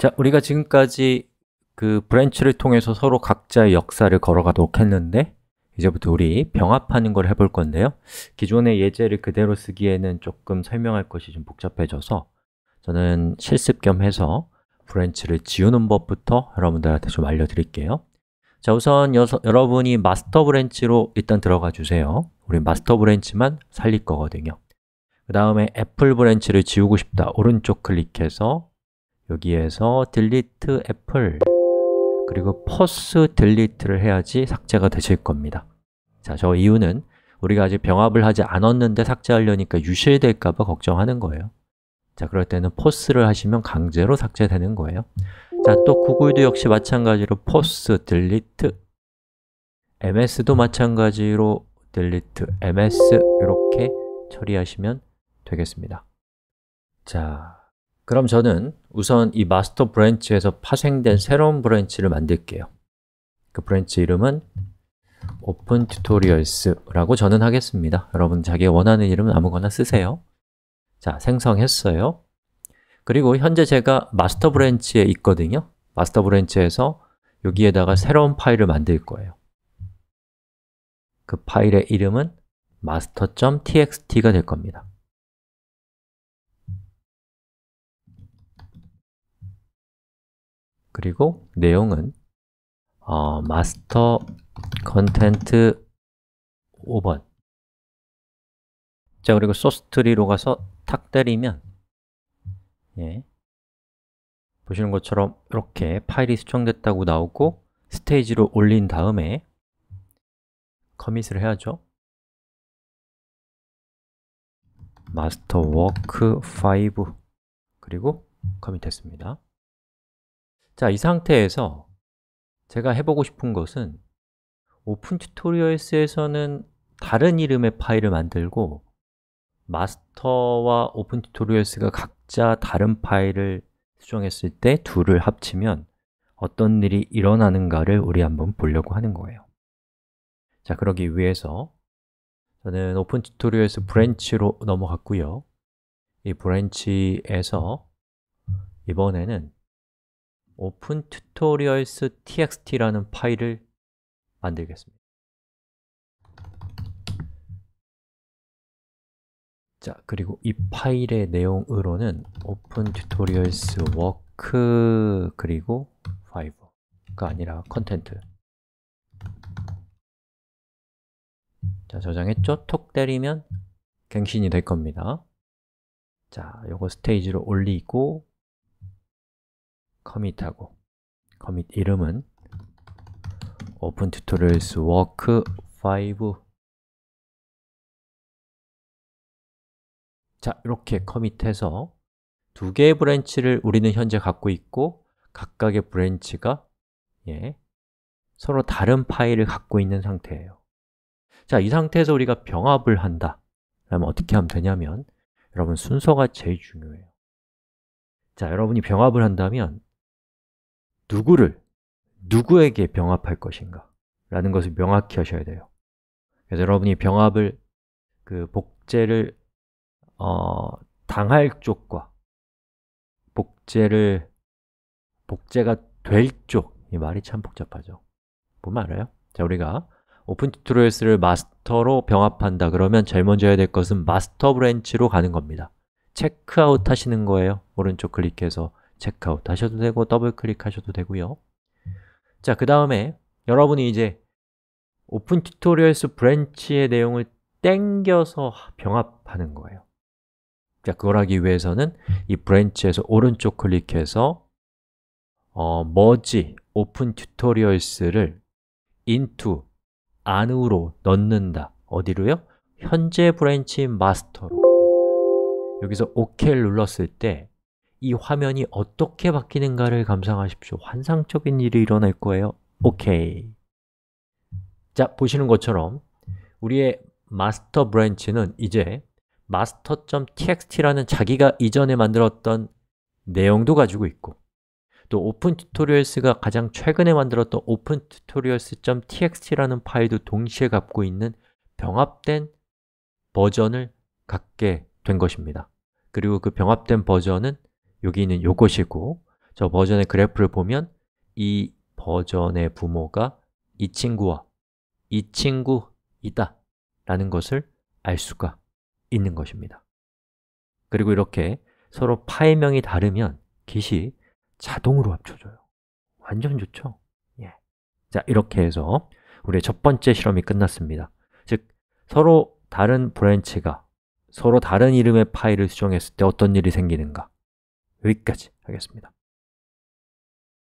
자, 우리가 지금까지 그 브랜치를 통해서 서로 각자의 역사를 걸어가도록 했는데 이제부터 우리 병합하는 걸 해볼 건데요 기존의 예제를 그대로 쓰기에는 조금 설명할 것이 좀 복잡해져서 저는 실습 겸 해서 브랜치를 지우는 법부터 여러분들한테 좀 알려드릴게요 자, 우선 여서, 여러분이 마스터 브랜치로 일단 들어가 주세요 우리 마스터 브랜치만 살릴 거거든요 그 다음에 애플 브랜치를 지우고 싶다 오른쪽 클릭해서 여기에서 delete apple 그리고 p o s t delete를 해야지 삭제가 되실 겁니다 자, 저 이유는 우리가 아직 병합을 하지 않았는데 삭제하려니까 유실될까 봐 걱정하는 거예요 자, 그럴 때는 p o s t 를 하시면 강제로 삭제되는 거예요 자, 또 구글도 역시 마찬가지로 p o s t delete ms도 마찬가지로 delete ms 이렇게 처리하시면 되겠습니다 자, 그럼 저는 우선 이 마스터 브랜치에서 파생된 새로운 브랜치를 만들게요 그 브랜치 이름은 open tutorials라고 저는 하겠습니다 여러분 자기 원하는 이름은 아무거나 쓰세요 자, 생성했어요 그리고 현재 제가 마스터 브랜치에 있거든요 마스터 브랜치에서 여기에다가 새로운 파일을 만들 거예요 그 파일의 이름은 master.txt가 될 겁니다 그리고 내용은 어, master 5번 자, 그리고 소스 트리로 가서 탁 때리면 예, 보시는 것처럼 이렇게 파일이 수정됐다고 나오고 스테이지로 올린 다음에 커밋을 해야죠 마스터 워크 5 그리고 커밋했습니다 자, 이 상태에서 제가 해보고 싶은 것은 오픈 튜토리얼스에서는 다른 이름의 파일을 만들고 마스터와 오픈 튜토리얼스가 각자 다른 파일을 수정했을 때 둘을 합치면 어떤 일이 일어나는가를 우리 한번 보려고 하는 거예요 자, 그러기 위해서 저는 오픈 튜토리얼스 브랜치로 넘어갔고요 이 브랜치에서 이번에는 open tutorials txt라는 파일을 만들겠습니다. 자, 그리고 이 파일의 내용으로는 open tutorials work 그리고 5가 아니라 컨텐트 자, 저장했죠? 톡 때리면 갱신이 될 겁니다. 자, 요거 스테이지로 올리고 커밋하고 커밋 이름은 open tutorials work 5 자, 이렇게 커밋해서 두 개의 브랜치를 우리는 현재 갖고 있고 각각의 브랜치가 예, 서로 다른 파일을 갖고 있는 상태예요 자, 이 상태에서 우리가 병합을 한다 그러면 어떻게 하면 되냐면 여러분 순서가 제일 중요해요 자, 여러분이 병합을 한다면 누구를 누구에게 병합할 것인가 라는 것을 명확히 하셔야 돼요 그래서 여러분이 병합을 그 복제를 어, 당할 쪽과 복제를 복제가 될쪽이 말이 참 복잡하죠 보면 알아요? 자, 우리가 오픈 튜토리얼스를 마스터로 병합한다 그러면 제일 먼저 해야 될 것은 마스터 브랜치로 가는 겁니다 체크아웃 하시는 거예요 오른쪽 클릭해서 체크아웃 하셔도 되고 더블 클릭하셔도 되고요 자, 그 다음에 여러분이 이제 오픈 튜토리얼스 브랜치의 내용을 땡겨서 병합하는 거예요 자, 그걸 하기 위해서는 이 브랜치에서 오른쪽 클릭해서 어, 머지 오픈 튜토리얼스를 into 안으로 넣는다 어디로요? 현재 브랜치인 마스터로 여기서 OK를 눌렀을 때이 화면이 어떻게 바뀌는가를 감상하십시오 환상적인 일이 일어날 거예요 오케이 자, 보시는 것처럼 우리의 마스터 브랜치는 이제 master.txt라는 자기가 이전에 만들었던 내용도 가지고 있고 또 오픈 튜토리얼스가 가장 최근에 만들었던 오픈 튜토리얼스.txt라는 파일도 동시에 갖고 있는 병합된 버전을 갖게 된 것입니다. 그리고 그 병합된 버전은 여기 있는 요것이고 저 버전의 그래프를 보면 이 버전의 부모가 이 친구와 이 친구이다 라는 것을 알 수가 있는 것입니다 그리고 이렇게 서로 파일명이 다르면 git이 자동으로 합쳐져요 완전 좋죠? 예. 자, 이렇게 해서 우리의 첫 번째 실험이 끝났습니다 즉, 서로 다른 브랜치가 서로 다른 이름의 파일을 수정했을 때 어떤 일이 생기는가 여기까지 하겠습니다.